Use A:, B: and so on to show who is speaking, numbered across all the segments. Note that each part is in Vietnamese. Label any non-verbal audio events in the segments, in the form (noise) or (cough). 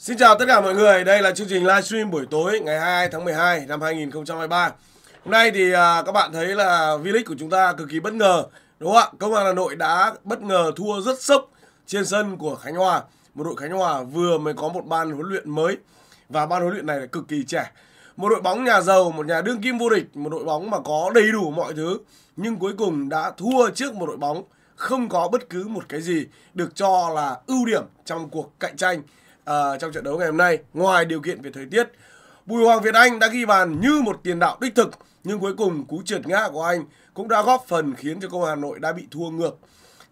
A: Xin chào tất cả mọi người, đây là chương trình livestream buổi tối ngày 22 tháng 12 năm 2023. Hôm nay thì à, các bạn thấy là V-League của chúng ta cực kỳ bất ngờ, đúng không ạ? Công an Hà Nội đã bất ngờ thua rất sốc trên sân của Khánh Hòa. Một đội Khánh Hòa vừa mới có một ban huấn luyện mới và ban huấn luyện này là cực kỳ trẻ. Một đội bóng nhà giàu, một nhà đương kim vô địch, một đội bóng mà có đầy đủ mọi thứ nhưng cuối cùng đã thua trước một đội bóng không có bất cứ một cái gì được cho là ưu điểm trong cuộc cạnh tranh à, trong trận đấu ngày hôm nay ngoài điều kiện về thời tiết. Bùi Hoàng Việt Anh đã ghi bàn như một tiền đạo đích thực nhưng cuối cùng cú trượt ngã của anh cũng đã góp phần khiến cho câu Hà Nội đã bị thua ngược.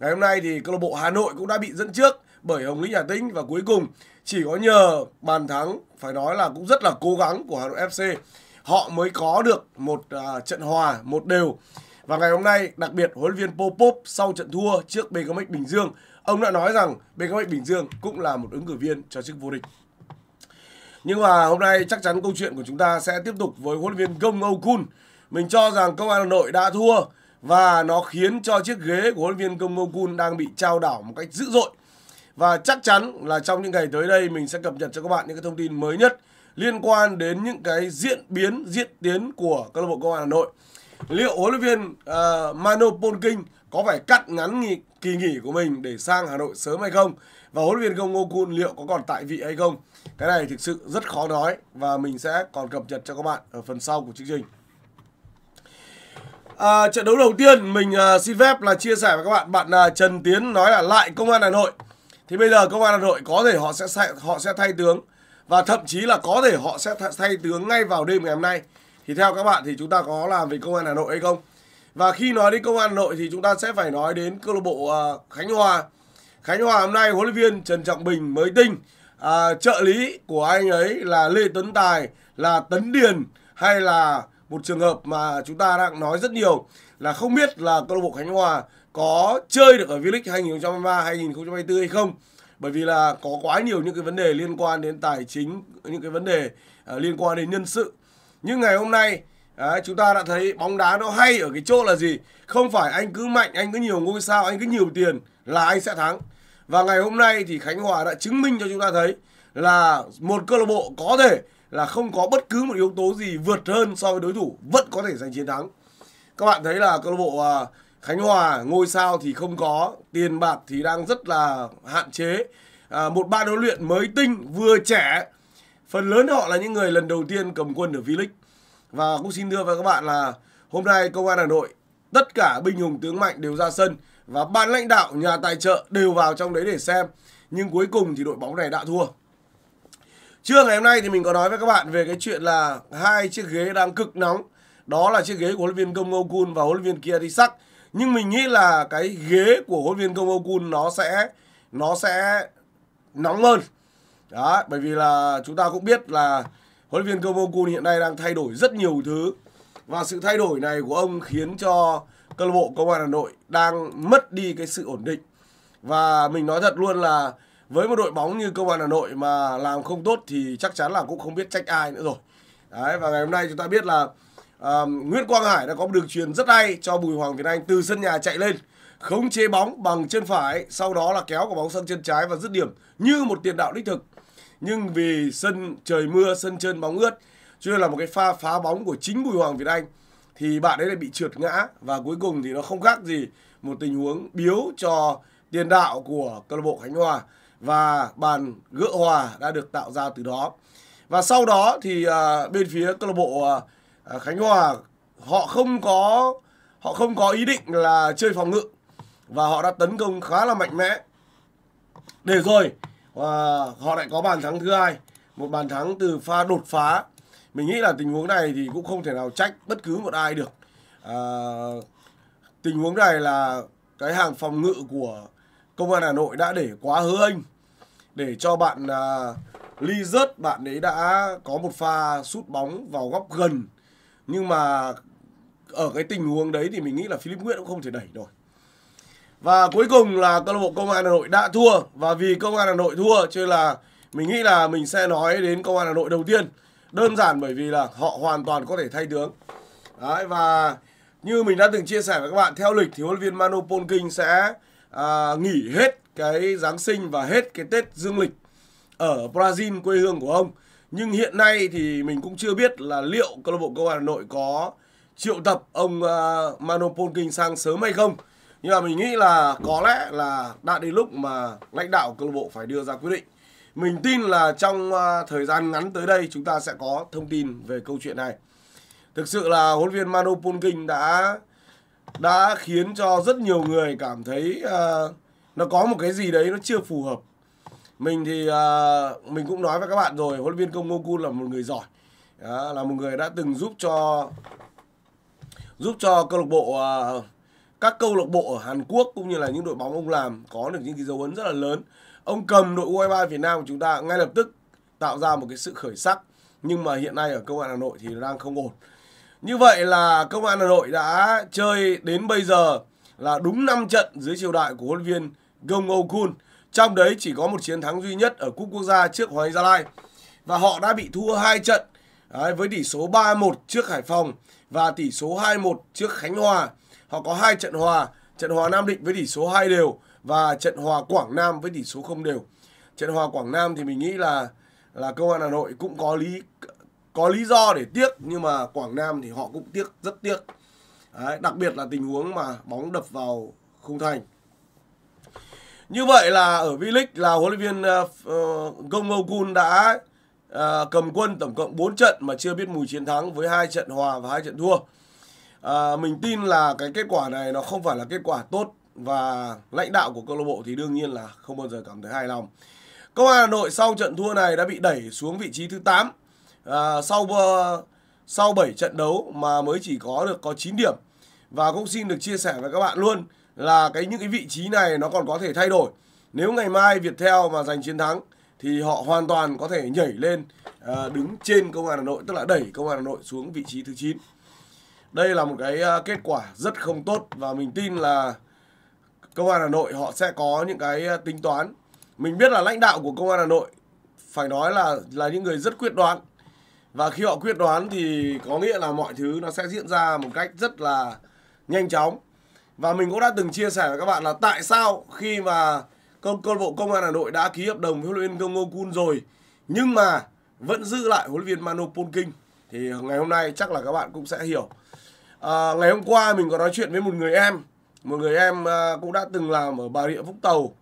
A: Ngày hôm nay thì câu lạc bộ Hà Nội cũng đã bị dẫn trước bởi Hồng Lĩnh Hà Tĩnh và cuối cùng chỉ có nhờ bàn thắng phải nói là cũng rất là cố gắng của Hà Nội FC họ mới có được một uh, trận hòa một đều và ngày hôm nay đặc biệt huấn luyện viên Popop sau trận thua trước BKMX Bình Dương ông đã nói rằng bên các bệnh Bình Dương cũng là một ứng cử viên cho chức vô địch. Nhưng mà hôm nay chắc chắn câu chuyện của chúng ta sẽ tiếp tục với huấn luyện viên Gông Âu Kun. Mình cho rằng công an Hà Nội đã thua và nó khiến cho chiếc ghế của huấn luyện viên Gông Âu Kun đang bị trao đảo một cách dữ dội. Và chắc chắn là trong những ngày tới đây mình sẽ cập nhật cho các bạn những cái thông tin mới nhất liên quan đến những cái diễn biến, diễn tiến của câu lạc bộ công an Hà Nội. Liệu huấn luyện viên uh, Mano Polking có phải cắt ngắn nghỉ, kỳ nghỉ của mình để sang Hà Nội sớm hay không và huấn luyện viên Ngô Ngokun liệu có còn tại vị hay không cái này thực sự rất khó nói và mình sẽ còn cập nhật cho các bạn ở phần sau của chương trình à, trận đấu đầu tiên mình à, xin phép là chia sẻ với các bạn bạn à, Trần Tiến nói là lại công an Hà Nội thì bây giờ công an Hà Nội có thể họ sẽ họ sẽ thay tướng và thậm chí là có thể họ sẽ thay tướng ngay vào đêm ngày hôm nay thì theo các bạn thì chúng ta có làm về công an Hà Nội hay không và khi nói đến công an Hà Nội thì chúng ta sẽ phải nói đến câu lạc bộ à, Khánh Hòa. Khánh Hòa hôm nay huấn luyện viên Trần Trọng Bình mới tinh à, trợ lý của anh ấy là Lê Tấn Tài, là Tấn Điền hay là một trường hợp mà chúng ta đang nói rất nhiều là không biết là câu lạc bộ Khánh Hòa có chơi được ở V-League 2023 2024 hay không. Bởi vì là có quá nhiều những cái vấn đề liên quan đến tài chính, những cái vấn đề uh, liên quan đến nhân sự. Nhưng ngày hôm nay Đấy, chúng ta đã thấy bóng đá nó hay ở cái chỗ là gì? Không phải anh cứ mạnh, anh cứ nhiều ngôi sao, anh cứ nhiều tiền là anh sẽ thắng. Và ngày hôm nay thì Khánh Hòa đã chứng minh cho chúng ta thấy là một câu lạc bộ có thể là không có bất cứ một yếu tố gì vượt hơn so với đối thủ vẫn có thể giành chiến thắng. Các bạn thấy là câu lạc bộ à, Khánh Hòa ngôi sao thì không có, tiền bạc thì đang rất là hạn chế. À, một ban huấn luyện mới tinh vừa trẻ, phần lớn họ là những người lần đầu tiên cầm quân ở V-League. Và cũng xin đưa với các bạn là hôm nay công an Hà Nội tất cả binh hùng tướng mạnh đều ra sân và ban lãnh đạo, nhà tài trợ đều vào trong đấy để xem. Nhưng cuối cùng thì đội bóng này đã thua. Trưa ngày hôm nay thì mình có nói với các bạn về cái chuyện là hai chiếc ghế đang cực nóng. Đó là chiếc ghế của huấn luyện viên Công Ngô Kun và huấn luyện viên Kia đi Sắc. Nhưng mình nghĩ là cái ghế của huấn luyện viên Công Ngô Kun nó sẽ nó sẽ nóng hơn. Đó, bởi vì là chúng ta cũng biết là huấn luyện viên Cavocun hiện nay đang thay đổi rất nhiều thứ và sự thay đổi này của ông khiến cho câu lạc bộ Công an Hà Nội đang mất đi cái sự ổn định và mình nói thật luôn là với một đội bóng như công an Hà Nội mà làm không tốt thì chắc chắn là cũng không biết trách ai nữa rồi. Đấy, và ngày hôm nay chúng ta biết là uh, Nguyễn Quang Hải đã có một đường truyền rất hay cho Bùi Hoàng Việt Anh từ sân nhà chạy lên khống chế bóng bằng chân phải, sau đó là kéo quả bóng sang chân trái và dứt điểm như một tiền đạo đích thực nhưng vì sân trời mưa sân chân bóng ướt cho nên là một cái pha phá bóng của chính Bùi Hoàng Việt Anh thì bạn ấy lại bị trượt ngã và cuối cùng thì nó không khác gì một tình huống biếu cho tiền đạo của câu lạc bộ Khánh Hòa và bàn gỡ hòa đã được tạo ra từ đó. Và sau đó thì à, bên phía câu lạc bộ à, à Khánh Hòa họ không có họ không có ý định là chơi phòng ngự và họ đã tấn công khá là mạnh mẽ. Để rồi và ờ, họ lại có bàn thắng thứ hai một bàn thắng từ pha đột phá mình nghĩ là tình huống này thì cũng không thể nào trách bất cứ một ai được à, tình huống này là cái hàng phòng ngự của công an hà nội đã để quá hứa anh để cho bạn à, ly rớt bạn ấy đã có một pha sút bóng vào góc gần nhưng mà ở cái tình huống đấy thì mình nghĩ là philip nguyễn cũng không thể đẩy rồi và cuối cùng là câu lạc bộ công an hà nội đã thua và vì công an hà nội thua cho là mình nghĩ là mình sẽ nói đến công an hà nội đầu tiên đơn giản bởi vì là họ hoàn toàn có thể thay tướng đấy và như mình đã từng chia sẻ với các bạn theo lịch thì huấn luyện viên Manu Polking sẽ à, nghỉ hết cái Giáng sinh và hết cái Tết dương lịch ở Brazil quê hương của ông nhưng hiện nay thì mình cũng chưa biết là liệu câu lạc bộ công an Hà Nội có triệu tập ông uh, Manu Polking sang sớm hay không nhưng mà mình nghĩ là có lẽ là đã đến lúc mà lãnh đạo câu lạc bộ phải đưa ra quyết định mình tin là trong à, thời gian ngắn tới đây chúng ta sẽ có thông tin về câu chuyện này thực sự là huấn viên Manu Polking đã đã khiến cho rất nhiều người cảm thấy uh, nó có một cái gì đấy nó chưa phù hợp mình thì uh, mình cũng nói với các bạn rồi huấn viên công Ngô là một người giỏi đó, là một người đã từng giúp cho giúp cho câu lạc bộ uh, các câu lạc bộ ở Hàn Quốc cũng như là những đội bóng ông làm có được những cái dấu ấn rất là lớn. Ông cầm đội U23 Việt Nam của chúng ta ngay lập tức tạo ra một cái sự khởi sắc nhưng mà hiện nay ở công an Hà Nội thì đang không ổn. Như vậy là công an Hà Nội đã chơi đến bây giờ là đúng 5 trận dưới triều đại của huấn viên Gong Âu Trong đấy chỉ có một chiến thắng duy nhất ở Cúp Quốc gia trước Hoàng Anh Gia Lai. Và họ đã bị thua hai trận đấy, với tỷ số 3-1 trước Hải Phòng và tỷ số 2-1 trước Khánh Hòa. Họ có hai trận hòa, trận hòa Nam Định với tỷ số 2 đều và trận hòa Quảng Nam với tỷ số không đều. Trận hòa Quảng Nam thì mình nghĩ là là công an Hà Nội cũng có lý có lý do để tiếc nhưng mà Quảng Nam thì họ cũng tiếc rất tiếc. Đấy, đặc biệt là tình huống mà bóng đập vào khung thành. Như vậy là ở V-League là huấn luyện viên uh, ờ, Gong Ngô Kun đã à, cầm quân tổng cộng 4 trận mà chưa biết mùi chiến thắng với hai trận hòa và hai trận thua. À, mình tin là cái kết quả này nó không phải là kết quả tốt và lãnh đạo của câu lạc bộ thì đương nhiên là không bao giờ cảm thấy hài lòng. Công an Hà Nội sau trận thua này đã bị đẩy xuống vị trí thứ 8 à, sau ờ, sau 7 trận đấu mà mới chỉ có được có 9 điểm. Và cũng xin được chia sẻ với các bạn luôn là cái những cái vị trí này nó còn có thể thay đổi. Nếu ngày mai Viettel mà giành chiến thắng thì họ hoàn toàn có thể nhảy lên à, đứng trên công an Hà Nội tức là đẩy công an Hà Nội xuống vị trí thứ 9. Đây là một cái ờ, kết quả rất không tốt và mình tin là công an Hà Nội họ sẽ có những cái ờ, tính toán. Mình biết là lãnh đạo của công an Hà Nội phải nói là là những người rất quyết đoán. Và khi họ quyết đoán thì có nghĩa là mọi thứ nó sẽ diễn ra một cách rất là nhanh chóng. Và mình cũng đã từng chia sẻ với các bạn là tại sao khi mà câu câu bộ công an Hà Nội đã ký hợp đồng với huấn luyện viên Ngô Kun rồi nhưng mà vẫn giữ lại huấn luyện viên Mano Polking thì ngày hôm nay chắc là các bạn cũng sẽ hiểu. À, ngày hôm qua mình có nói chuyện với một người em, một người em à, cũng đã từng làm ở Bà Rịa Vũng Tàu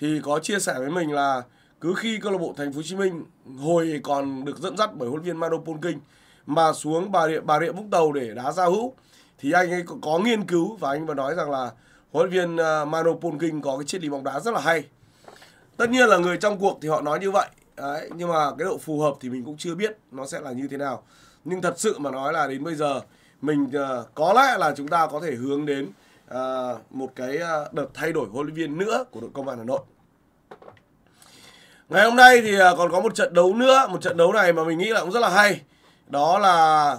A: thì có chia sẻ với mình là cứ khi câu lạc bộ Thành phố Hồ Chí Minh hồi còn được dẫn dắt bởi huấn luyện viên Mano Polking mà xuống Bà Rịa Bà Rịa Vũng Tàu để đá giao hữu thì anh ấy có nghiên cứu và anh vừa nói rằng là huấn viên à, Mano Polking có cái triết lý bóng đá rất là hay tất nhiên là người trong cuộc thì họ nói như vậy Đấy, nhưng mà cái độ phù hợp thì mình cũng chưa biết nó sẽ là như thế nào nhưng thật sự mà nói là đến bây giờ mình à, có lẽ là chúng ta có thể hướng đến à, một cái đợt thay đổi huấn luyện viên nữa của đội công an hà nội ngày hôm nay thì còn có một trận đấu nữa một trận đấu này mà mình nghĩ là cũng rất là hay đó là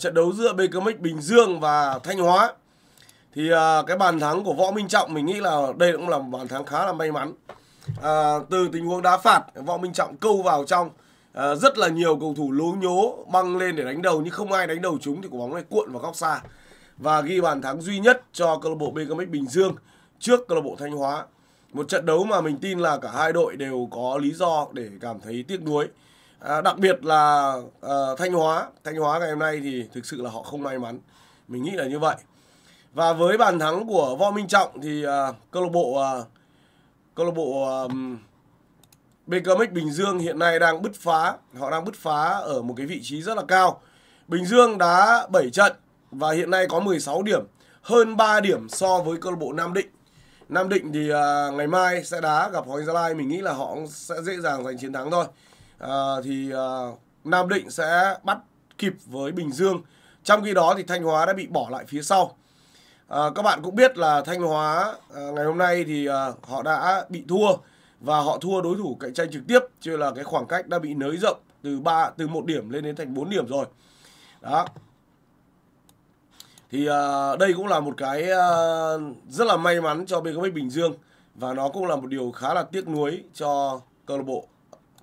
A: trận đấu giữa bkmx bình dương và thanh hóa thì à, cái bàn thắng của võ minh trọng mình nghĩ là đây cũng là một bàn thắng khá là may mắn à, từ tình huống đá phạt võ minh trọng câu vào trong à, rất là nhiều cầu thủ lố nhố băng lên để đánh đầu nhưng không ai đánh đầu chúng thì quả bóng này cuộn vào góc xa và ghi bàn thắng duy nhất cho câu lạc bộ BKMX Bình Dương trước câu lạc bộ Thanh Hóa một trận đấu mà mình tin là cả hai đội đều có lý do để cảm thấy tiếc nuối à, đặc biệt là à, Thanh Hóa Thanh Hóa ngày hôm nay thì thực sự là họ không may mắn mình nghĩ là như vậy và với bàn thắng của Võ Minh Trọng thì uh, câu lạc bộ uh, câu lạc bộ uh, à, BKMX Bình Dương hiện nay đang bứt phá, họ đang bứt phá ở một cái vị trí rất là cao. Bình Dương đá 7 trận và hiện nay có 16 điểm, hơn 3 điểm so với câu lạc bộ Nam Định. Nam Định thì uh, ngày mai sẽ đá gặp Hoàng Gia Lai, mình nghĩ là họ sẽ dễ dàng giành chiến thắng thôi. Uh, thì uh, Nam Định sẽ bắt kịp với Bình Dương. Trong khi đó thì Thanh Hóa đã bị bỏ lại phía sau. À, các bạn cũng biết là Thanh Hóa à, ngày hôm nay thì à, họ đã bị thua và họ thua đối thủ cạnh tranh trực tiếp chứ là cái khoảng cách đã bị nới rộng từ ba từ một điểm lên đến thành 4 điểm rồi. Đó. Thì à, đây cũng là một cái à, rất là may mắn cho BKB Bình Dương và nó cũng là một điều khá là tiếc nuối cho câu lạc bộ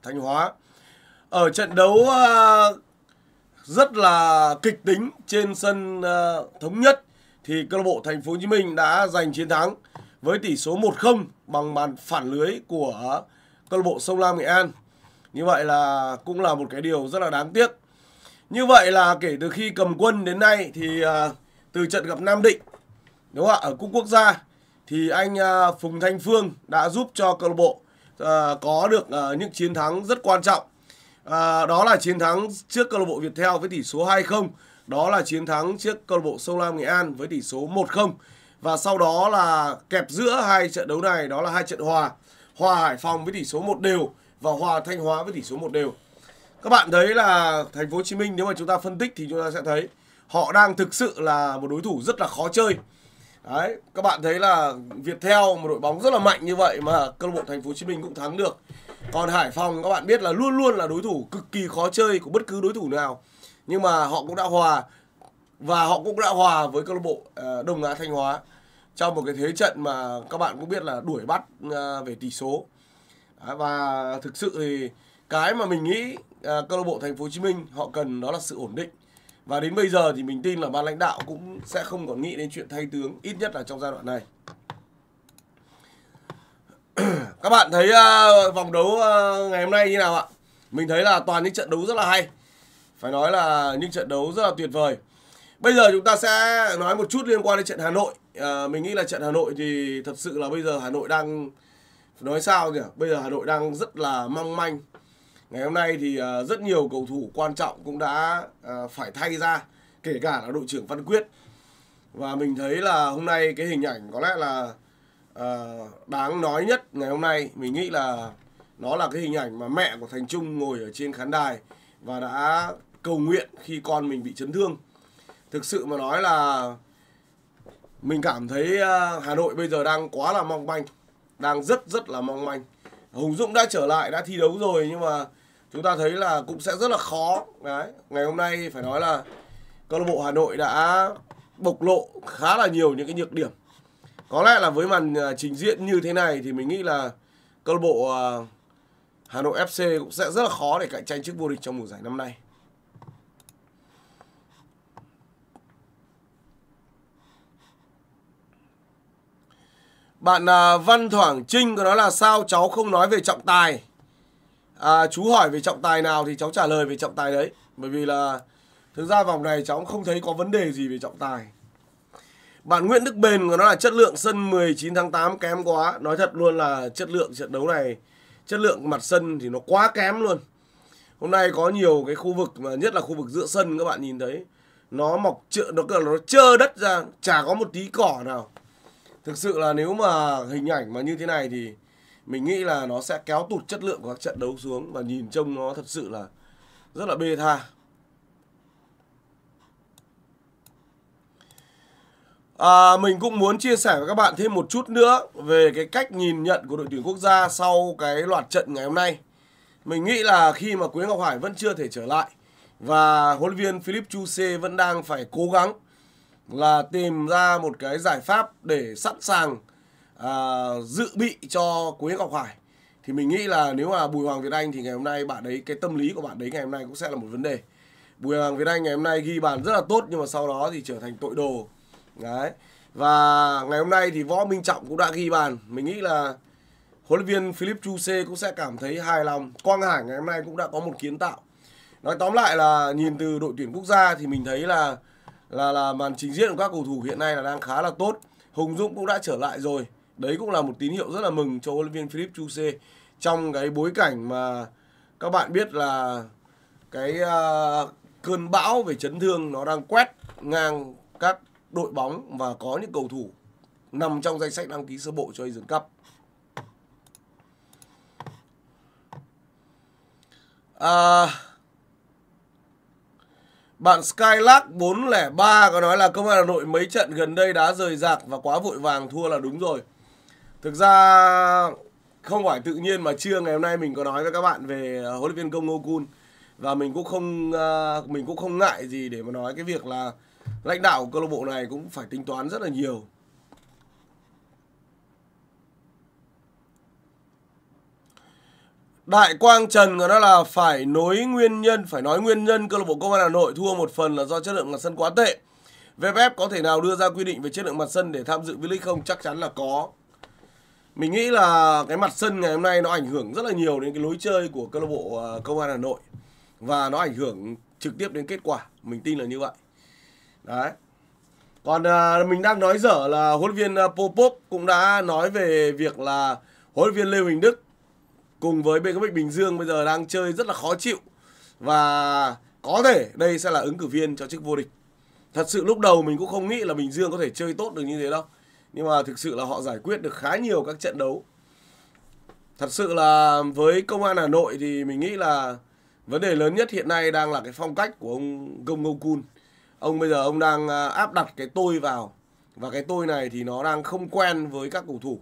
A: Thanh Hóa. Ở trận đấu à, rất là kịch tính trên sân à, thống nhất thì câu lạc bộ Thành phố Hồ Chí Minh đã giành chiến thắng với tỷ số 1-0 bằng bàn phản lưới của câu lạc bộ Sông Lam Nghệ An. Như vậy là cũng là một cái điều rất là đáng tiếc. Như vậy là kể từ khi cầm quân đến nay thì à, từ trận gặp Nam Định đúng không ạ ở cúp quốc gia thì anh à, Phùng Thanh Phương đã giúp cho câu lạc bộ à, có được những chiến thắng rất quan trọng. Đó là chiến thắng trước câu lạc bộ Viettel với tỷ số 2-0 đó là chiến thắng trước câu lạc bộ Sông Lam Nghệ An với tỷ số 1-0. Và sau đó là kẹp giữa hai trận đấu này đó là hai trận hòa. Hòa Hải Phòng với tỷ số 1 đều và hòa Thanh Hóa với tỷ số 1 đều. Các bạn thấy là thành phố Hồ Chí Minh nếu mà chúng ta phân tích thì chúng ta sẽ thấy họ đang thực sự là một đối thủ rất là khó chơi. Đấy, các bạn thấy là Viettel một đội bóng rất là mạnh như vậy mà câu lạc bộ thành phố Hồ Chí Minh cũng thắng được. Còn Hải Phòng các bạn biết là luôn luôn là đối thủ cực kỳ khó chơi của bất cứ đối thủ nào nhưng mà họ cũng đã hòa và họ cũng đã hòa với câu lạc bộ ờ, Đông Á Thanh Hóa trong một cái thế trận mà các bạn cũng biết là đuổi bắt ờ, về tỷ số và thực sự thì cái mà mình nghĩ ờ, câu lạc bộ Thành phố Hồ Chí Minh họ cần đó là sự ổn định và đến bây giờ thì mình tin là ban lãnh đạo cũng sẽ không còn nghĩ đến chuyện thay tướng ít nhất là trong giai đoạn này (clears throat) các bạn thấy vòng đấu ngày hôm nay như nào ạ mình thấy là toàn những trận đấu rất là hay phải nói là những trận đấu rất là tuyệt vời bây giờ chúng ta sẽ nói một chút liên quan đến trận hà nội à, mình nghĩ là trận hà nội thì thật sự là bây giờ hà nội đang nói sao nhỉ bây giờ hà nội đang rất là mong manh ngày hôm nay thì à, rất nhiều cầu thủ quan trọng cũng đã à, phải thay ra kể cả là đội trưởng văn quyết và mình thấy là hôm nay cái hình ảnh có lẽ là à, đáng nói nhất ngày hôm nay mình nghĩ là nó là cái hình ảnh mà mẹ của thành trung ngồi ở trên khán đài và đã cầu nguyện khi con mình bị chấn thương thực sự mà nói là mình cảm thấy ờ, Hà Nội bây giờ đang quá là mong manh đang rất rất là mong manh Hùng Dũng đã trở lại đã thi đấu rồi nhưng mà chúng ta thấy là cũng sẽ rất là khó đấy ngày hôm nay phải nói là câu lạc bộ Hà Nội đã bộc lộ khá là nhiều những cái nhược điểm có lẽ là với màn ờ, trình diễn như thế này thì mình nghĩ là câu lạc bộ ờ, Hà Nội FC cũng sẽ rất là khó để cạnh tranh chức vô địch trong mùa giải năm nay Bạn uh, Văn Thoảng Trinh có nói là sao cháu không nói về trọng tài à, Chú hỏi về trọng tài nào thì cháu trả lời về trọng tài đấy Bởi vì là thực ra vòng này cháu không thấy có vấn đề gì về trọng tài bạn Nguyễn Đức Bền có nói là chất lượng sân 19 tháng 8 kém quá. Nói thật luôn là chất lượng trận đấu này, chất lượng mặt sân thì nó quá kém luôn. Hôm nay có nhiều cái khu vực mà nhất là khu vực giữa sân các bạn nhìn thấy nó mọc trơ nó là nó trơ đất ra, chả có một tí cỏ nào thực sự là nếu mà hình ảnh mà như thế này thì mình nghĩ là nó sẽ kéo tụt chất lượng của các trận đấu xuống và nhìn trông nó thật sự là rất là bê tha À, mình cũng muốn chia sẻ với các bạn thêm một chút nữa về cái cách nhìn nhận của đội tuyển quốc gia sau cái loạt trận ngày hôm nay. Mình nghĩ là khi mà Quế Ngọc Hải vẫn chưa thể trở lại và huấn luyện viên Philip Chu C vẫn đang phải cố gắng là tìm ra một cái giải pháp để sẵn sàng à, dự bị cho Quế Ngọc Hải thì mình nghĩ là nếu mà Bùi Hoàng Việt Anh thì ngày hôm nay bạn ấy cái tâm lý của bạn đấy ngày hôm nay cũng sẽ là một vấn đề Bùi Hoàng Việt Anh ngày hôm nay ghi bàn rất là tốt nhưng mà sau đó thì trở thành tội đồ đấy và ngày hôm nay thì võ Minh Trọng cũng đã ghi bàn mình nghĩ là huấn luyện viên Philip Chu Chuse cũng sẽ cảm thấy hài lòng Quang Hải ngày hôm nay cũng đã có một kiến tạo nói tóm lại là nhìn từ đội tuyển quốc gia thì mình thấy là là là màn trình diễn của các cầu thủ hiện nay là đang khá là tốt. Hùng Dũng cũng đã trở lại rồi. Đấy cũng là một tín hiệu rất là mừng cho huấn luyện viên Philip Chu Chuse trong cái bối cảnh mà các bạn biết là cái uh, cơn bão về chấn thương nó đang quét ngang các đội bóng và có những cầu thủ nằm trong danh sách đăng ký sơ bộ cho Asian Cup. À, bạn Skylark 403 có nói là công an Hà Nội mấy trận gần đây đá rời rạc và quá vội vàng thua là đúng rồi. Thực ra không phải tự nhiên mà trưa ngày hôm nay mình có nói với các bạn về ờ, huấn luyện viên Công Ngô Kun và mình cũng không ờ, mình cũng không ngại gì để mà nói cái việc là lãnh đạo câu lạc bộ này cũng phải tính toán rất là nhiều Đại Quang Trần người nó là phải nối nguyên nhân, phải nói nguyên nhân câu lạc bộ Công an Hà Nội thua một phần là do chất lượng mặt sân quá tệ. VFF có thể nào đưa ra quy định về chất lượng mặt sân để tham dự V-League không? Chắc chắn là có. Mình nghĩ là cái mặt sân ngày hôm nay nó ảnh hưởng rất là nhiều đến cái lối chơi của câu lạc bộ à, Công an Hà Nội và nó ảnh hưởng trực tiếp đến kết quả. Mình tin là như vậy. Đấy. Còn à, mình đang nói dở là huấn luyện viên à, Popop cũng đã nói về việc là huấn luyện viên Lê Huỳnh Đức cùng với BKM Bình Dương bây giờ đang chơi rất là khó chịu và có thể đây sẽ là ứng cử viên cho chức vô địch. Thật sự lúc đầu mình cũng không nghĩ là Bình Dương có thể chơi tốt được như thế đâu. Nhưng mà thực sự là họ giải quyết được khá nhiều các trận đấu. Thật sự là với công an Hà Nội thì mình nghĩ là vấn đề lớn nhất hiện nay đang là cái phong cách của ông Gông Ngô Kun. Ông bây giờ ông đang à, áp đặt cái tôi vào và cái tôi này thì nó đang không quen với các cầu thủ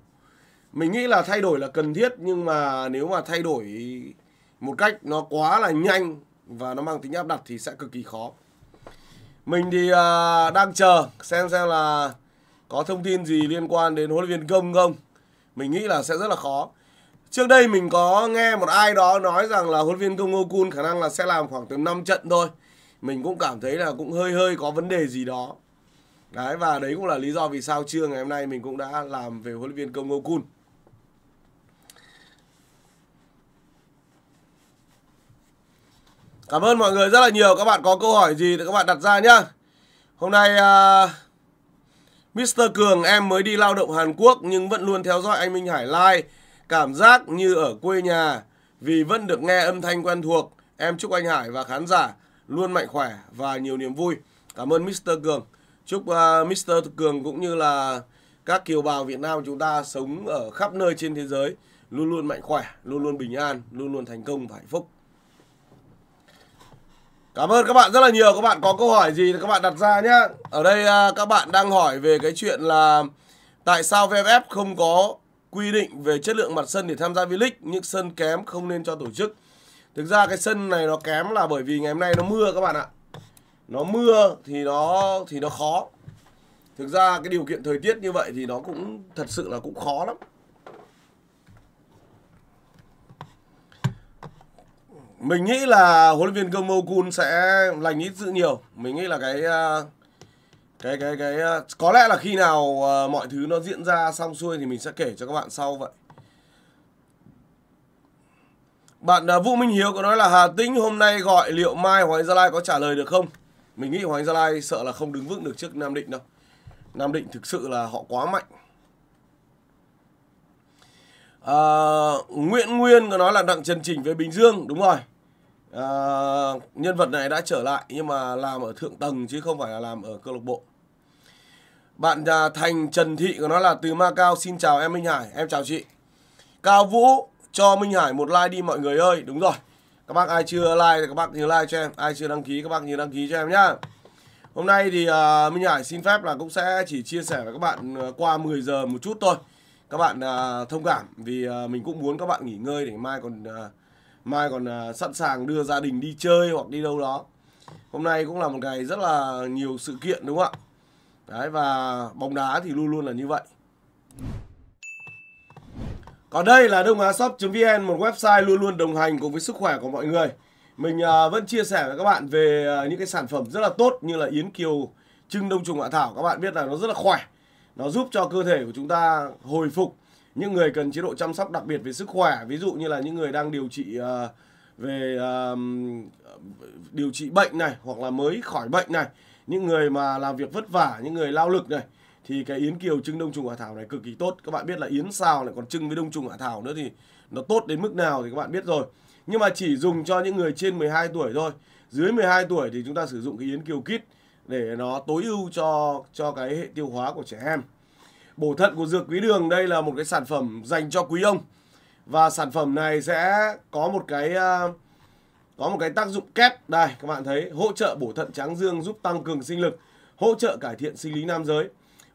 A: mình nghĩ là thay đổi là cần thiết nhưng mà nếu mà thay đổi một cách nó quá là nhanh và nó mang tính áp đặt thì sẽ cực kỳ khó mình thì uh, đang chờ xem xem là có thông tin gì liên quan đến huấn luyện viên công không mình nghĩ là sẽ rất là khó trước đây mình có nghe một ai đó nói rằng là huấn luyện viên công Okun khả năng là sẽ làm khoảng từ 5 trận thôi mình cũng cảm thấy là cũng hơi hơi có vấn đề gì đó đấy và đấy cũng là lý do vì sao trưa ngày hôm nay mình cũng đã làm về huấn luyện viên công Okun Cảm ơn mọi người rất là nhiều. Các bạn có câu hỏi gì thì các bạn đặt ra nhá. Hôm nay uh, à, Mr. Cường em mới đi lao động Hàn Quốc nhưng vẫn luôn theo dõi anh Minh Hải live. Cảm giác như ở quê nhà vì vẫn được nghe âm thanh quen thuộc. Em chúc anh Hải và khán giả luôn mạnh khỏe và nhiều niềm vui. Cảm ơn Mr. Cường. Chúc uh, à, Mr. Cường cũng như là các kiều bào Việt Nam chúng ta sống ở khắp nơi trên thế giới luôn luôn mạnh khỏe, luôn luôn bình an, luôn luôn thành công và hạnh phúc. Cảm ơn các bạn rất là nhiều. Các bạn có câu hỏi gì thì các bạn đặt ra nhá. Ở đây à, các bạn đang hỏi về cái chuyện là tại sao VFF không có quy định về chất lượng mặt sân để tham gia V-League nhưng sân kém không nên cho tổ chức. Thực ra cái sân này nó kém là bởi vì ngày hôm nay nó mưa các bạn ạ. Nó mưa thì nó thì nó khó. Thực ra cái điều kiện thời tiết như vậy thì nó cũng thật sự là cũng khó lắm. mình nghĩ là huấn luyện viên Gomo Kun sẽ lành ít dữ nhiều mình nghĩ là cái ờ, cái cái cái ờ, có lẽ là khi nào ờ, mọi thứ nó diễn ra xong xuôi thì mình sẽ kể cho các bạn sau vậy bạn Vũ Minh Hiếu có nói là Hà Tĩnh hôm nay gọi liệu mai Hoàng Gia Lai có trả lời được không? Mình nghĩ Hoàng Gia Lai sợ là không đứng vững được trước Nam Định đâu. Nam Định thực sự là họ quá mạnh. À, Nguyễn Nguyên có nói là Đặng Trần Chỉnh về Bình Dương. Đúng rồi, à, nhân vật này đã trở lại nhưng mà làm ở thượng tầng chứ không phải là làm ở câu lạc bộ bạn à, thành trần thị của nó là từ ma cao xin chào em minh hải em chào chị cao vũ cho minh hải một like đi mọi người ơi đúng rồi các bác ai chưa like thì các bác nhớ like cho em ai chưa đăng ký các bác nhớ đăng ký cho em nhá hôm nay thì uh, minh hải xin phép là cũng sẽ chỉ chia sẻ với các bạn à, qua 10 giờ một chút thôi các bạn uh, thông cảm vì uh, mình cũng muốn các bạn nghỉ ngơi để mai còn uh, mai còn à, sẵn sàng đưa gia đình đi chơi hoặc đi đâu đó hôm nay cũng là một ngày rất là nhiều sự kiện đúng không ạ đấy và bóng đá thì luôn luôn là như vậy còn đây là đông á shop vn một website luôn luôn đồng hành cùng với sức khỏe của mọi người mình à, vẫn chia sẻ với các bạn về à, những cái sản phẩm rất là tốt như là yến kiều trưng đông trùng hạ thảo các bạn biết là nó rất là khỏe nó giúp cho cơ thể của chúng ta hồi phục những người cần chế độ chăm sóc đặc biệt về sức khỏe ví dụ như là những người đang điều trị uh, về uh, điều trị bệnh này hoặc là mới khỏi bệnh này những người mà làm việc vất vả những người lao lực này thì cái yến kiều trưng đông trùng hạ thảo này cực kỳ tốt các bạn biết là yến xào lại còn trưng với đông trùng hạ thảo nữa thì nó tốt đến mức nào thì các bạn biết rồi nhưng mà chỉ dùng cho những người trên 12 tuổi thôi dưới 12 tuổi thì chúng ta sử dụng cái yến kiều kit để nó tối ưu cho cho cái hệ tiêu hóa của trẻ em Bổ thận của dược quý đường đây là một cái sản phẩm dành cho quý ông. Và sản phẩm này sẽ có một cái à, có một cái tác dụng kép. Đây các bạn thấy hỗ trợ bổ thận tráng dương giúp tăng cường sinh lực, hỗ trợ cải thiện sinh lý nam giới.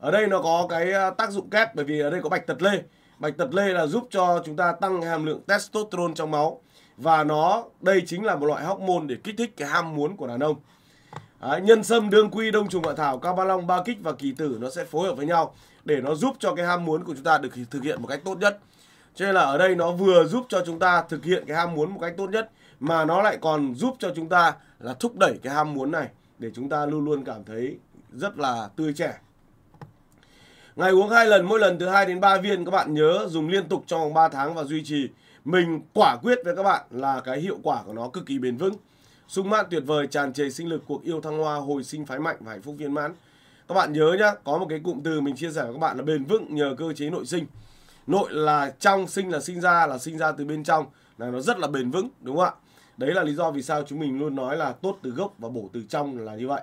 A: Ở đây nó có cái à, tác dụng kép bởi vì ở đây có bạch tật lê. Bạch tật lê là giúp cho chúng ta tăng hàm lượng testosterone trong máu và nó đây chính là một loại hormone để kích thích cái ham muốn của đàn ông. Đấy, nhân sâm, đương quy, đông trùng hạ thảo, cao ba long, ba kích và kỳ tử nó sẽ phối hợp với nhau để nó giúp cho cái ham muốn của chúng ta được thực hiện một cách tốt nhất. Cho nên là ở đây nó vừa giúp cho chúng ta thực hiện cái ham muốn một cách tốt nhất mà nó lại còn giúp cho chúng ta là thúc đẩy cái ham muốn này để chúng ta luôn luôn cảm thấy rất là tươi trẻ. Ngày uống hai lần, mỗi lần từ 2 đến 3 viên các bạn nhớ dùng liên tục trong vòng 3 tháng và duy trì. Mình quả quyết với các bạn là cái hiệu quả của nó cực kỳ bền vững sung mãn tuyệt vời tràn trề sinh lực cuộc yêu thăng hoa hồi sinh phái mạnh và hạnh phúc viên mãn các bạn nhớ nhá có một cái cụm từ mình chia sẻ với các bạn là bền vững nhờ cơ chế nội sinh nội là trong sinh là sinh ra là sinh ra từ bên trong là nó rất là bền vững đúng không ạ đấy là lý do vì sao chúng mình luôn nói là tốt từ gốc và bổ từ trong là như vậy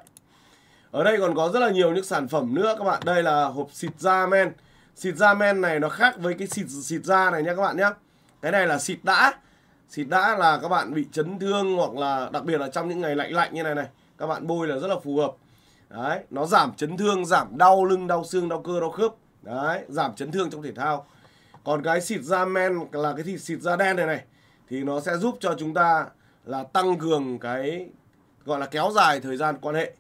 A: ở đây còn có rất là nhiều những sản phẩm nữa các bạn đây là hộp xịt da men xịt da men này nó khác với cái xịt xịt da này nha các bạn nhé cái này là xịt đã xịt đã là các bạn bị chấn thương hoặc là đặc biệt là trong những ngày lạnh lạnh như này này các bạn bôi là rất là phù hợp đấy nó giảm chấn thương giảm đau lưng đau xương đau cơ đau khớp đấy giảm chấn thương trong thể thao còn cái xịt da men là cái thịt xịt da đen này này thì nó sẽ giúp cho chúng ta là tăng cường cái gọi là kéo dài thời gian quan hệ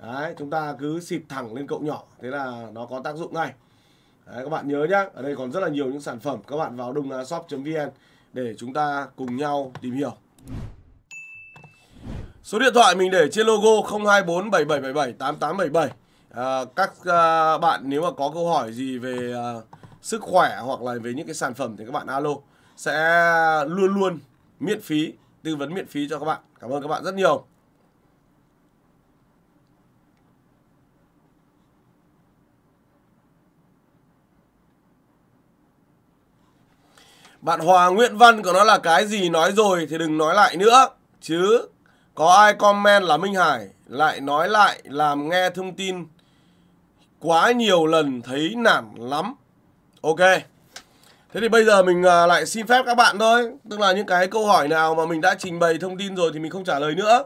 A: đấy chúng ta cứ xịt thẳng lên cậu nhỏ thế là nó có tác dụng ngay đấy, các bạn nhớ nhá ở đây còn rất là nhiều những sản phẩm các bạn vào đông shop vn để chúng ta cùng nhau tìm hiểu. Số điện thoại mình để trên logo 024 7777 8877. À, các à, bạn nếu mà có câu hỏi gì về à, sức khỏe hoặc là về những cái sản phẩm thì các bạn alo sẽ luôn luôn miễn phí tư vấn miễn phí cho các bạn. Cảm ơn các bạn rất nhiều. Bạn Hòa Nguyễn Văn của nó là cái gì nói rồi thì đừng nói lại nữa. Chứ có ai comment là Minh Hải lại nói lại làm nghe thông tin quá nhiều lần thấy nản lắm. Ok. Thế thì bây giờ mình à, lại xin phép các bạn thôi. Tức là những cái câu hỏi nào mà mình đã trình bày thông tin rồi thì mình không trả lời nữa.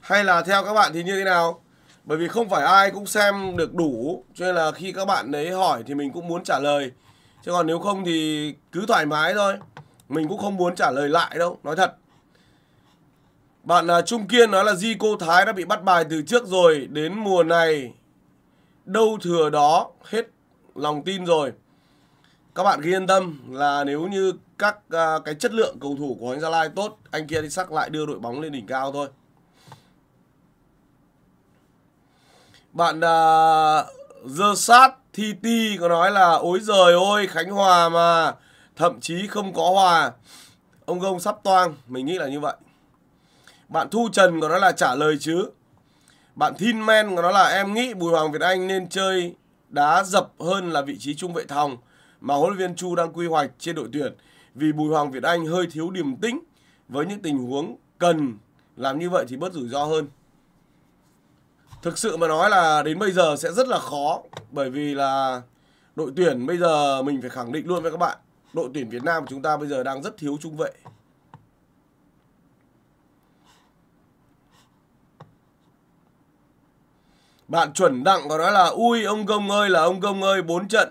A: Hay là theo các bạn thì như thế nào? Bởi vì không phải ai cũng xem được đủ. Cho nên là khi các bạn đấy hỏi thì mình cũng muốn trả lời chứ còn nếu không thì cứ thoải mái thôi mình cũng không muốn trả lời lại đâu nói thật bạn uh, Trung Kiên nói là Di Cô Thái đã bị bắt bài từ trước rồi đến mùa này đâu thừa đó hết lòng tin rồi các bạn cứ yên tâm là nếu như các uh, cái chất lượng cầu thủ của anh Gia Lai tốt anh kia thì sắc lại đưa đội bóng lên đỉnh cao thôi bạn uh, dơ sát Thi Ti có nói là ối giời ôi Khánh Hòa mà thậm chí không có hòa. Ông Gông sắp toang, mình nghĩ là như vậy. Bạn Thu Trần có nói là trả lời chứ. Bạn Thin Men có nói là em nghĩ Bùi Hoàng Việt Anh nên chơi đá dập hơn là vị trí trung vệ thòng mà huấn luyện viên Chu đang quy hoạch trên đội tuyển vì Bùi Hoàng Việt Anh hơi thiếu điềm tĩnh với những tình huống cần làm như vậy thì bớt rủi ro hơn thực sự mà nói là đến bây giờ sẽ rất là khó bởi vì là đội tuyển bây giờ mình phải khẳng định luôn với các bạn đội tuyển Việt Nam của chúng ta bây giờ đang rất thiếu trung vệ Bạn chuẩn đặng có nói là Ui ông Công ơi là ông Công ơi 4 trận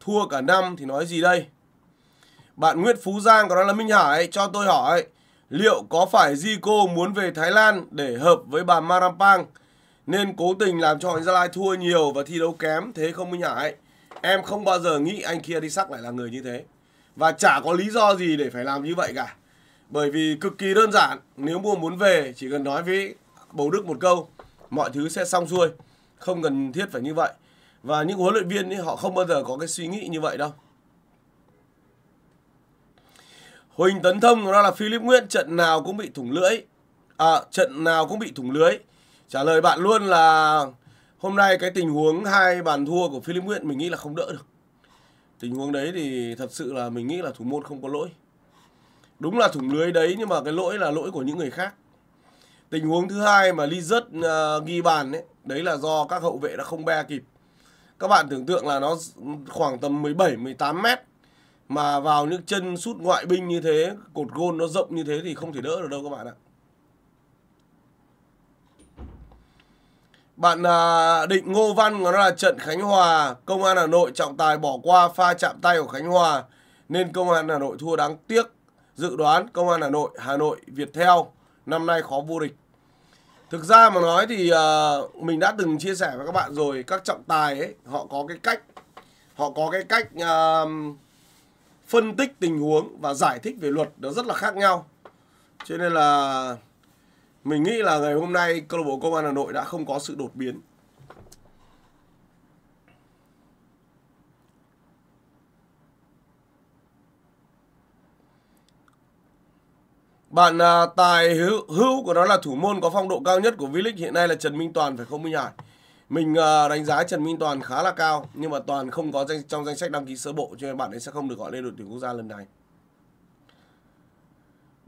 A: Thua cả năm thì nói gì đây Bạn Nguyễn Phú Giang có nói là Minh Hải Cho tôi hỏi Liệu có phải Zico muốn về Thái Lan Để hợp với bà Marampang nên cố tình làm cho anh Gia Lai thua nhiều và thi đấu kém thế không Minh Hải em không bao giờ nghĩ anh kia đi sắc lại là người như thế và chả có lý do gì để phải làm như vậy cả bởi vì cực kỳ đơn giản nếu mua muốn về chỉ cần nói với bầu Đức một câu mọi thứ sẽ xong xuôi không cần thiết phải như vậy và những huấn luyện viên ấy, họ không bao giờ có cái suy nghĩ như vậy đâu Huỳnh Tấn Thông đó là Philip Nguyễn trận nào cũng bị thủng lưỡi à, trận nào cũng bị thủng lưới trả lời bạn luôn là hôm nay cái tình huống hai bàn thua của Philip Nguyễn mình nghĩ là không đỡ được tình huống đấy thì thật sự là mình nghĩ là thủ môn không có lỗi đúng là thủng lưới đấy nhưng mà cái lỗi là lỗi của những người khác tình huống thứ hai mà Lizard uh, à, ghi bàn đấy đấy là do các hậu vệ đã không be kịp các bạn tưởng tượng là nó khoảng tầm 17 18 mét mà vào những chân sút ngoại binh như thế cột gôn nó rộng như thế thì không thể đỡ được đâu các bạn ạ Bạn à, Định Ngô Văn nó là trận Khánh Hòa, Công an Hà Nội trọng tài bỏ qua pha chạm tay của Khánh Hòa nên Công an Hà Nội thua đáng tiếc. Dự đoán Công an Hà Nội, Hà Nội Việt Theo năm nay khó vô địch. Thực ra mà nói thì uh, mình đã từng chia sẻ với các bạn rồi, các trọng tài ấy, họ có cái cách họ có cái cách uh, phân tích tình huống và giải thích về luật nó rất là khác nhau. Cho nên là mình nghĩ là ngày hôm nay câu lạc bộ Công an Hà Nội đã không có sự đột biến. Bạn à, tài hữu, hữu của nó là thủ môn có phong độ cao nhất của V-League hiện nay là Trần Minh Toàn phải không Minh Hải? Mình à, đánh giá Trần Minh Toàn khá là cao nhưng mà Toàn không có danh, trong danh sách đăng ký sơ bộ cho nên bạn ấy sẽ không được gọi lên đội tuyển quốc gia lần này.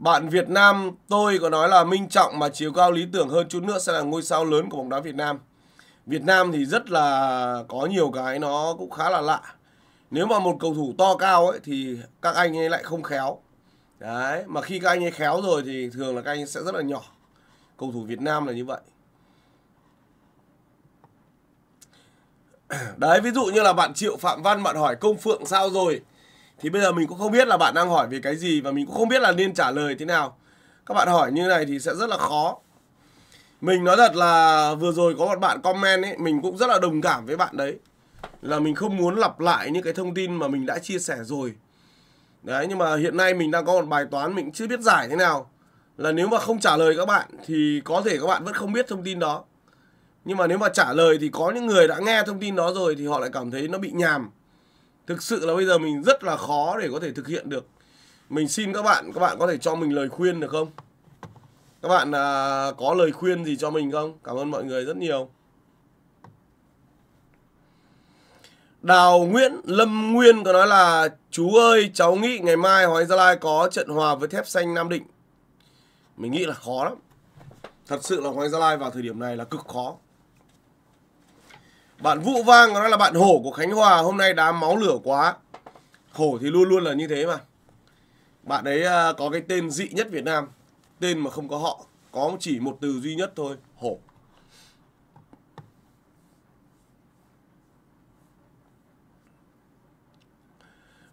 A: Bạn Việt Nam tôi có nói là Minh Trọng mà chiều cao lý tưởng hơn chút nữa sẽ là ngôi sao lớn của bóng đá Việt Nam. Việt Nam thì rất là có nhiều cái nó cũng khá là lạ. Nếu mà một cầu thủ to cao ấy thì các anh ấy lại không khéo. Đấy, mà khi các anh ấy khéo rồi thì thường là các anh ấy sẽ rất là nhỏ. Cầu thủ Việt Nam là như vậy. Đấy, ví dụ như là bạn Triệu Phạm Văn bạn hỏi công phượng sao rồi? thì bây giờ mình cũng không biết là bạn đang hỏi về cái gì và mình cũng không biết là nên trả lời thế nào các bạn hỏi như này thì sẽ rất là khó mình nói thật là vừa rồi có một bạn comment ấy mình cũng rất là đồng cảm với bạn đấy là mình không muốn lặp lại những cái thông tin mà mình đã chia sẻ rồi đấy nhưng mà hiện nay mình đang có một bài toán mình chưa biết giải thế nào là nếu mà không trả lời các bạn thì có thể các bạn vẫn không biết thông tin đó nhưng mà nếu mà trả lời thì có những người đã nghe thông tin đó rồi thì họ lại cảm thấy nó bị nhàm thực sự là bây giờ mình rất là khó để có thể thực hiện được mình xin các bạn các bạn có thể cho mình lời khuyên được không các bạn à, có lời khuyên gì cho mình không cảm ơn mọi người rất nhiều Đào Nguyễn Lâm Nguyên có nói là Chú ơi cháu nghĩ ngày mai Hoàng Gia Lai có trận hòa với Thép Xanh Nam Định Mình nghĩ là khó lắm Thật sự là Hoàng Gia Lai vào thời điểm này là cực khó bạn Vũ Vang nói là bạn hổ của Khánh Hòa hôm nay đá máu lửa quá. Hổ thì luôn luôn là như thế mà. Bạn ấy à, có cái tên dị nhất Việt Nam. Tên mà không có họ. Có chỉ một từ duy nhất thôi. Hổ.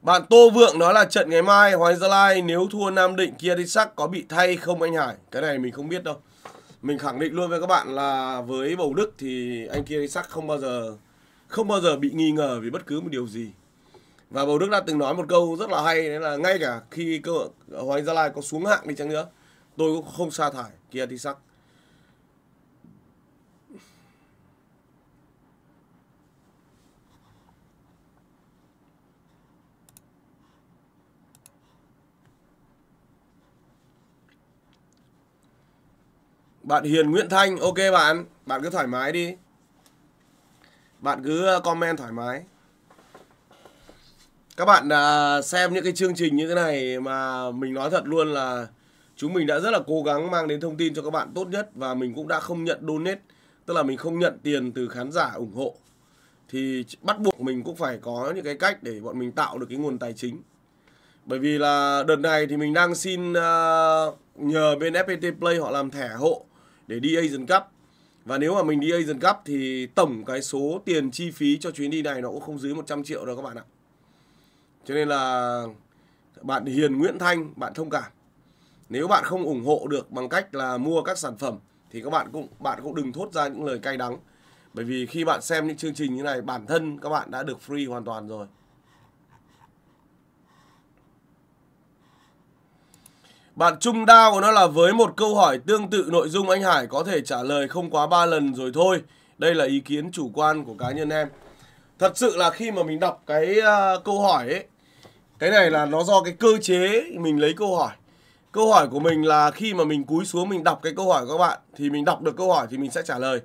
A: Bạn Tô Vượng nói là trận ngày mai Hoàng Gia Lai nếu thua Nam Định kia đi sắc có bị thay không anh Hải? Cái này mình không biết đâu mình khẳng định luôn với các bạn là với bầu đức thì anh kia sắc không bao giờ không bao giờ bị nghi ngờ vì bất cứ một điều gì và bầu đức đã từng nói một câu rất là hay đấy là ngay cả khi cơ hội, hoàng gia lai có xuống hạng đi chăng nữa tôi cũng không sa thải kia thì sắc Bạn Hiền Nguyễn Thanh, ok bạn, bạn cứ thoải mái đi. Bạn cứ ờ, comment thoải mái. Các bạn à, xem những cái chương trình như thế này mà mình nói thật luôn là chúng mình đã rất là cố gắng mang đến thông tin cho các bạn tốt nhất và mình cũng đã không nhận donate, tức là mình không nhận tiền từ khán giả ủng hộ. Thì bắt buộc mình cũng phải có những cái cách để bọn mình tạo được cái nguồn tài chính. Bởi vì là đợt này thì mình đang xin uh, nhờ bên FPT Play họ làm thẻ hộ để đi Asian Cup. Và nếu mà mình đi Asian Cup thì tổng cái số tiền chi phí cho chuyến đi này nó cũng không dưới 100 triệu đâu các bạn ạ. Cho nên là bạn Hiền Nguyễn Thanh, bạn thông cảm. Nếu bạn không ủng hộ được bằng cách là mua các sản phẩm thì các bạn cũng bạn cũng đừng thốt ra những lời cay đắng. Bởi vì khi bạn xem những chương trình như này bản thân các bạn đã được free hoàn toàn rồi. Bạn Trung Đao của nó là với một câu hỏi tương tự nội dung anh Hải có thể trả lời không quá 3 lần rồi thôi. Đây là ý kiến chủ quan của cá nhân em. Thật sự là khi mà mình đọc cái uh, câu hỏi ấy, cái này là nó do cái cơ chế mình lấy câu hỏi. Câu hỏi của mình là khi mà mình cúi xuống mình đọc cái câu hỏi của các bạn thì mình đọc được câu hỏi thì mình sẽ trả lời.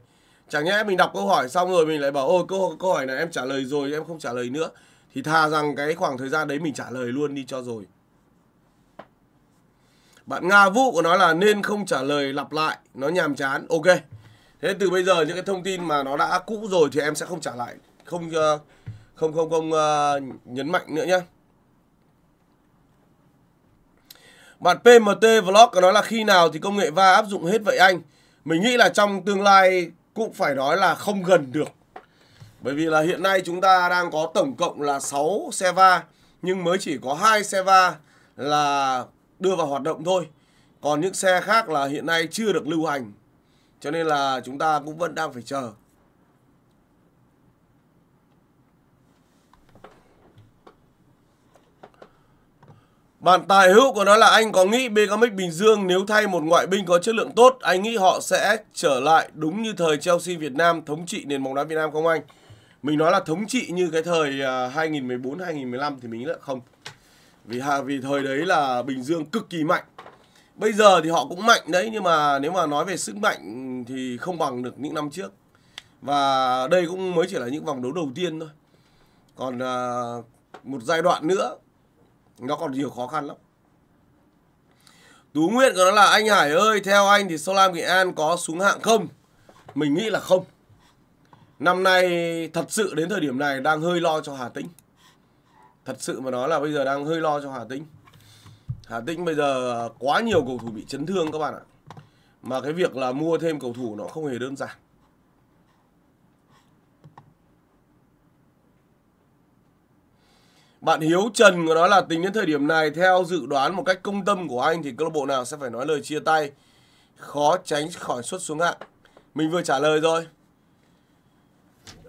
A: Chẳng nhẽ mình đọc câu hỏi xong rồi mình lại bảo ôi câu câu hỏi này em trả lời rồi em không trả lời nữa thì thà rằng cái khoảng thời gian đấy mình trả lời luôn đi cho rồi. Bạn Nga Vũ của nó là nên không trả lời lặp lại, nó nhàm chán. Ok. Thế từ bây giờ những cái thông tin mà nó đã cũ rồi thì em sẽ không trả lại, không ờ, không không không uh, nhấn mạnh nữa nhé. Bạn PMT Vlog có nói là khi nào thì công nghệ va áp dụng hết vậy anh? Mình nghĩ là trong tương lai cũng phải nói là không gần được. Bởi vì là hiện nay chúng ta đang có tổng cộng là 6 xe va nhưng mới chỉ có hai xe va là đưa vào hoạt động thôi. Còn những xe khác là hiện nay chưa được lưu hành. Cho nên là chúng ta cũng vẫn đang phải chờ. Bạn tài hữu của nó là anh có nghĩ BKMX Bình Dương nếu thay một ngoại binh có chất lượng tốt, anh nghĩ họ sẽ trở lại đúng như thời Chelsea Việt Nam thống trị nền bóng đá Việt Nam không anh? Mình nói là thống trị như cái thời 2014-2015 à, thì mình nghĩ là không vì vì thời đấy là Bình Dương cực kỳ mạnh bây giờ thì họ cũng mạnh đấy nhưng mà nếu mà nói về sức mạnh thì không bằng được những năm trước và đây cũng mới chỉ là những vòng đấu đầu tiên thôi còn à, một giai đoạn nữa nó còn nhiều khó khăn lắm Tú Nguyện của nó là anh Hải ơi theo anh thì Solam Nghệ An có xuống hạng không mình nghĩ là không năm nay thật sự đến thời điểm này đang hơi lo cho Hà Tĩnh thật sự mà nói là bây giờ đang hơi lo cho Hà Tĩnh Hà Tĩnh bây giờ quá nhiều cầu thủ bị chấn thương các bạn ạ mà cái việc là mua thêm cầu thủ nó không hề đơn giản Bạn Hiếu Trần có nói là tính đến thời điểm này theo dự đoán một cách công tâm của anh thì câu lạc bộ nào sẽ phải nói lời chia tay khó tránh khỏi xuất xuống hạng. Mình vừa trả lời rồi.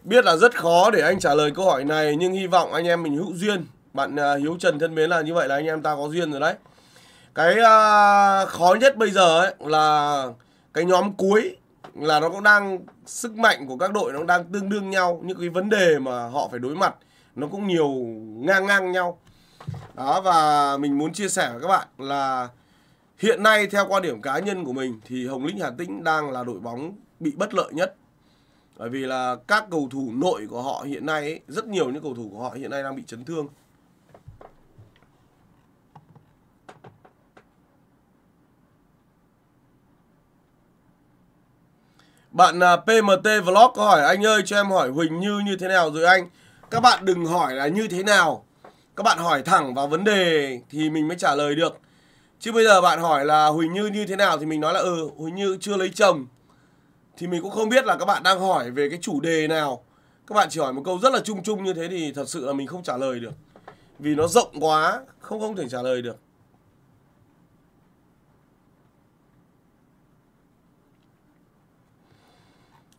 A: Biết là rất khó để anh trả lời câu hỏi này nhưng hy vọng anh em mình hữu duyên. Bạn uh, Hiếu Trần thân mến là như vậy là anh em ta có duyên rồi đấy. Cái uh, khó nhất bây giờ ấy là cái nhóm cuối là nó cũng đang sức mạnh của các đội nó đang tương đương nhau những cái vấn đề mà họ phải đối mặt nó cũng nhiều ngang ngang nhau. Đó và mình muốn chia sẻ với các bạn là hiện nay theo quan điểm cá nhân của mình thì Hồng Lĩnh Hà Tĩnh đang là đội bóng bị bất lợi nhất bởi vì là các cầu thủ nội của họ hiện nay ấy, rất nhiều những cầu thủ của họ hiện nay đang bị chấn thương Bạn à, PMT Vlog có hỏi anh ơi cho em hỏi Huỳnh Như như thế nào rồi anh? Các bạn đừng hỏi là như thế nào. Các bạn hỏi thẳng vào vấn đề thì mình mới trả lời được. Chứ bây giờ bạn hỏi là Huỳnh Như như thế nào thì mình nói là ừ Huỳnh Như chưa lấy chồng thì mình cũng không biết là các bạn đang hỏi về cái chủ đề nào các bạn chỉ hỏi một câu rất là chung chung như thế thì thật sự là mình không trả lời được vì nó rộng quá không không thể trả lời được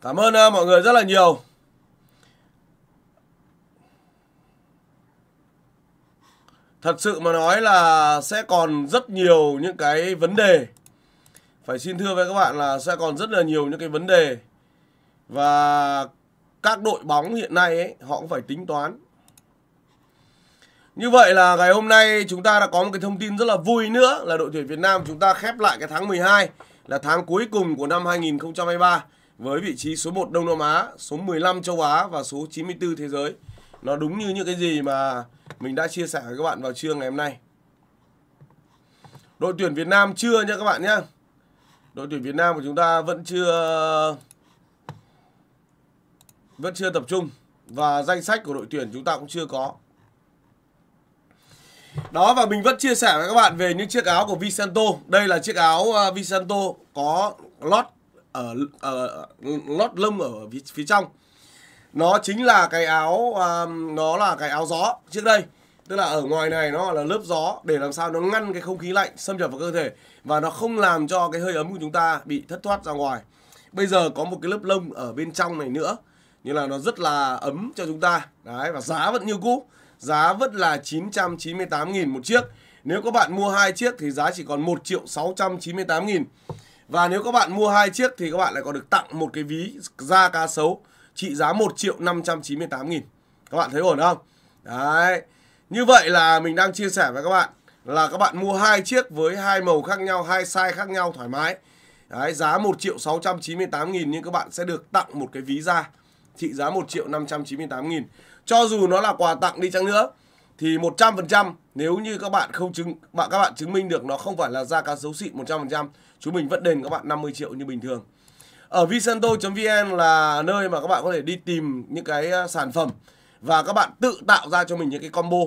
A: cảm ơn à, mọi người rất là nhiều thật sự mà nói là sẽ còn rất nhiều những cái vấn đề phải xin thưa với các bạn là sẽ còn rất là nhiều những cái vấn đề và các đội bóng hiện nay ấy, họ cũng phải tính toán như vậy là ngày hôm nay chúng ta đã có một cái thông tin rất là vui nữa là đội tuyển Việt Nam chúng ta khép lại cái tháng 12 là tháng cuối cùng của năm 2023 với vị trí số 1 Đông Nam Á, số 15 châu Á và số 94 thế giới. Nó đúng như những cái gì mà mình đã chia sẻ với các bạn vào trưa ngày hôm nay. Đội tuyển Việt Nam chưa nha các bạn nhé đội tuyển Việt Nam của chúng ta vẫn chưa vẫn chưa tập trung và danh sách của đội tuyển chúng ta cũng chưa có. Đó và mình vẫn chia sẻ với các bạn về những chiếc áo của Visanto. Đây là chiếc áo ờ, Visanto có lót ở, ở ờ, lót lông ở phía, trong. Nó chính là cái áo um, nó là cái áo gió trước đây tức là ở ngoài này nó là lớp gió để làm sao nó ngăn cái không khí lạnh xâm nhập vào cơ thể và nó không làm cho cái hơi ấm của chúng ta bị thất thoát ra ngoài bây giờ có một cái lớp lông ở bên trong này nữa như là nó rất là ấm cho chúng ta đấy và giá vẫn như cũ giá vẫn là 998.000 một chiếc nếu các bạn mua hai chiếc thì giá chỉ còn 1 triệu 698 nghìn Và nếu các bạn mua hai chiếc thì các bạn lại còn được tặng một cái ví da cá sấu trị giá 1 triệu 598 nghìn Các bạn thấy ổn không? Đấy như vậy là mình đang chia sẻ với các bạn là các bạn mua hai chiếc với hai màu khác nhau, hai size khác nhau thoải mái. Đấy, giá 1 triệu 698 nghìn nhưng các bạn sẽ được tặng một cái ví da trị giá 1 triệu 598 nghìn. Cho dù nó là quà tặng đi chăng nữa thì 100% nếu như các bạn không chứng bạn các bạn chứng minh được nó không phải là da cá sấu xịn 100%, chúng mình vẫn đền các bạn 50 triệu như bình thường. Ở visanto.vn là nơi mà các bạn có thể đi tìm những cái ờ, sản phẩm và các bạn tự tạo ra cho mình những cái combo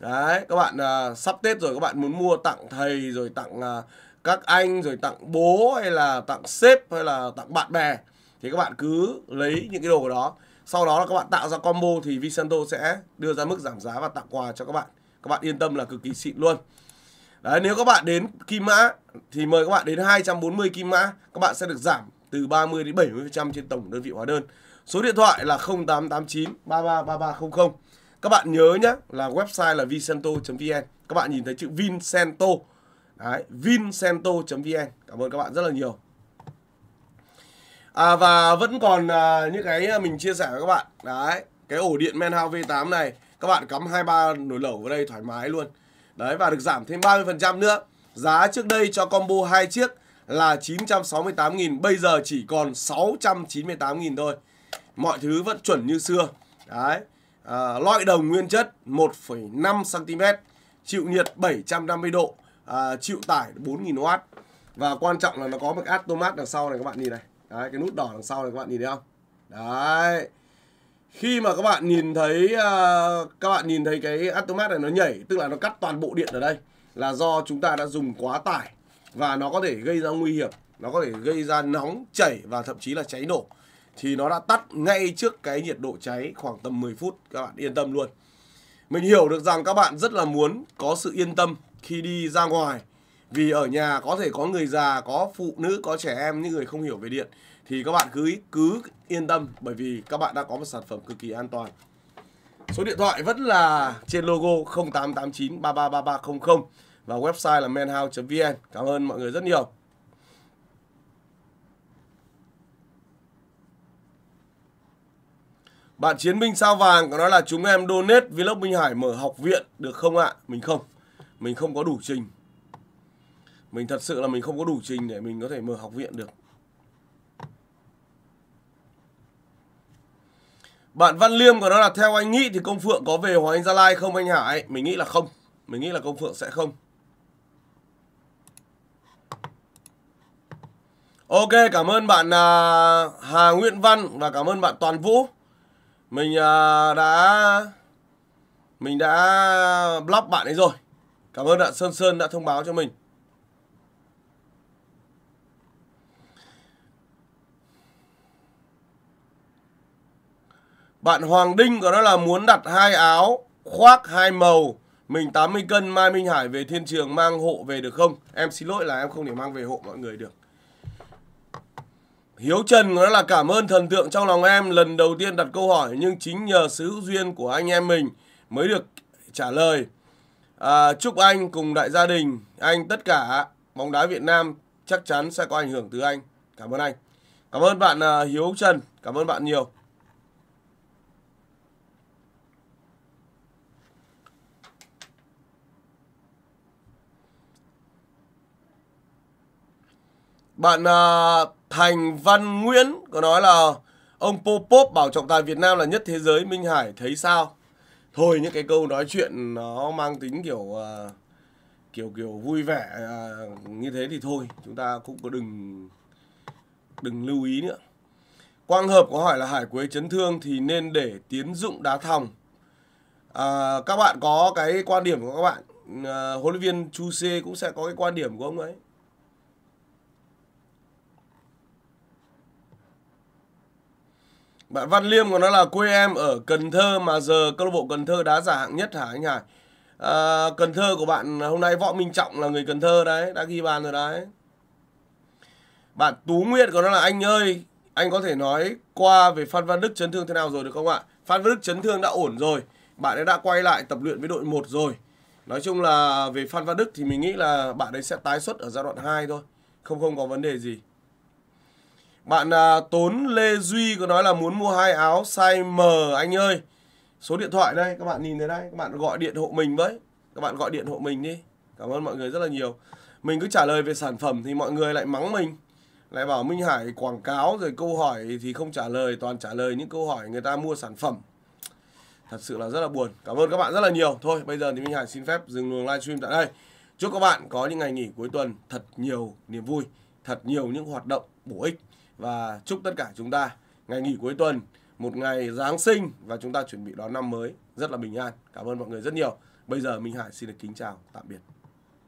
A: đấy các bạn à, sắp tết rồi các bạn muốn mua tặng thầy rồi tặng à, các anh rồi tặng bố hay là tặng sếp hay là tặng bạn bè thì các bạn cứ lấy những cái đồ đó sau đó là các bạn tạo ra combo thì vicento sẽ đưa ra mức giảm giá và tặng quà cho các bạn các bạn yên tâm là cực kỳ xịn luôn Đấy, nếu các bạn đến Kim Mã thì mời các bạn đến 240 Kim Mã các bạn sẽ được giảm từ 30 đến 70% trên tổng đơn vị hóa đơn Số điện thoại là 0889 333300. Các bạn nhớ nhé là website là vincento.vn. Các bạn nhìn thấy chữ Vincento. Đấy, vincento.vn. Cảm ơn các bạn rất là nhiều. À, và vẫn còn à, những cái mình chia sẻ với các bạn. Đấy, cái ổ điện Manhao V8 này các bạn cắm 23 nồi lẩu vào đây thoải mái luôn. Đấy và được giảm thêm 30% nữa. Giá trước đây cho combo hai chiếc là 968.000 bây giờ chỉ còn 698.000 thôi mọi thứ vẫn chuẩn như xưa đấy à, lõi đồng nguyên chất 1,5 cm chịu nhiệt 750 độ à, chịu tải 4000 000 w và quan trọng là nó có một atomat đằng sau này các bạn nhìn này đấy, cái nút đỏ đằng sau này các bạn nhìn thấy không đấy khi mà các bạn nhìn thấy uh, các bạn nhìn thấy cái atomat này nó nhảy tức là nó cắt toàn bộ điện ở đây là do chúng ta đã dùng quá tải và nó có thể gây ra nguy hiểm nó có thể gây ra nóng chảy và thậm chí là cháy nổ thì nó đã tắt ngay trước cái nhiệt độ cháy khoảng tầm 10 phút các bạn yên tâm luôn. Mình hiểu được rằng các bạn rất là muốn có sự yên tâm khi đi ra ngoài vì ở nhà có thể có người già, có phụ nữ, có trẻ em những người không hiểu về điện thì các bạn cứ cứ yên tâm bởi vì các bạn đã có một sản phẩm cực kỳ an toàn. Số điện thoại vẫn là trên logo 0889 333300 và website là menhouse.vn. Cảm ơn mọi người rất nhiều. Bạn Chiến binh sao vàng có nói là chúng em donate Vlog Minh Hải mở học viện được không ạ? Mình không. Mình không có đủ trình. Mình thật sự là mình không có đủ trình để mình có thể mở học viện được. Bạn Văn Liêm của nó là theo anh nghĩ thì công phượng có về Hoàng Anh Gia Lai không anh Hải? Mình nghĩ là không. Mình nghĩ là công phượng sẽ không. Ok, cảm ơn bạn à, Hà Nguyễn Văn và cảm ơn bạn Toàn Vũ mình à, đã mình đã block bạn ấy rồi cảm ơn bạn sơn sơn đã thông báo cho mình Bạn Hoàng Đinh có nói là muốn đặt hai áo khoác hai màu. Mình 80 cân Mai Minh Hải về thiên trường mang hộ về được không? Em xin lỗi là em không thể mang về hộ mọi người được. Hiếu Trần nó là cảm ơn thần tượng trong lòng em lần đầu tiên đặt câu hỏi nhưng chính nhờ sự hữu duyên của anh em mình mới được trả lời. À, chúc anh cùng đại gia đình, anh tất cả bóng đá Việt Nam chắc chắn sẽ có ảnh hưởng từ anh. Cảm ơn anh. Cảm ơn bạn uh, Hiếu Trần, cảm ơn bạn nhiều. Bạn uh, Thành Văn Nguyễn có nói là ông Popop bảo trọng tài Việt Nam là nhất thế giới Minh Hải thấy sao? Thôi những cái câu nói chuyện nó mang tính kiểu uh, kiểu kiểu vui vẻ uh, như thế thì thôi chúng ta cũng có đừng đừng lưu ý nữa. Quang Hợp có hỏi là Hải Quế chấn thương thì nên để Tiến Dụng đá thòng. À, các bạn có cái quan điểm của các bạn à, huấn luyện viên Chu C cũng sẽ có cái quan điểm của ông ấy Bạn Văn Liêm của nó là quê em ở Cần Thơ mà giờ câu lạc bộ Cần Thơ đá giả hạng nhất hả anh Hải? À, Cần Thơ của bạn hôm nay Võ Minh Trọng là người Cần Thơ đấy, đã ghi bàn rồi đấy. Bạn Tú Nguyệt của nó là anh ơi, anh có thể nói qua về Phan Văn Đức chấn thương thế nào rồi được không ạ? Phan Văn Đức chấn thương đã ổn rồi, bạn ấy đã quay lại tập luyện với đội 1 rồi. Nói chung là về Phan Văn Đức thì mình nghĩ là bạn ấy sẽ tái xuất ở giai đoạn 2 thôi, không không có vấn đề gì. Bạn à, Tốn Lê Duy có nói là muốn mua hai áo size M anh ơi. Số điện thoại đây, các bạn nhìn thấy đây, các bạn gọi điện hộ mình với. Các bạn gọi điện hộ mình đi. Cảm ơn mọi người rất là nhiều. Mình cứ trả lời về sản phẩm thì mọi người lại mắng mình. Lại bảo Minh Hải quảng cáo rồi câu hỏi thì không trả lời, toàn trả lời những câu hỏi người ta mua sản phẩm. Thật sự là rất là buồn. Cảm ơn các bạn rất là nhiều. Thôi, bây giờ thì Minh Hải xin phép dừng luồng livestream tại đây. Chúc các bạn có những ngày nghỉ cuối tuần thật nhiều niềm vui, thật nhiều những hoạt động bổ ích và chúc tất cả chúng ta ngày nghỉ cuối tuần một ngày Giáng sinh và chúng ta chuẩn bị đón năm mới rất là bình an. Cảm ơn mọi người rất nhiều. Bây giờ Minh Hải xin được kính chào, tạm biệt.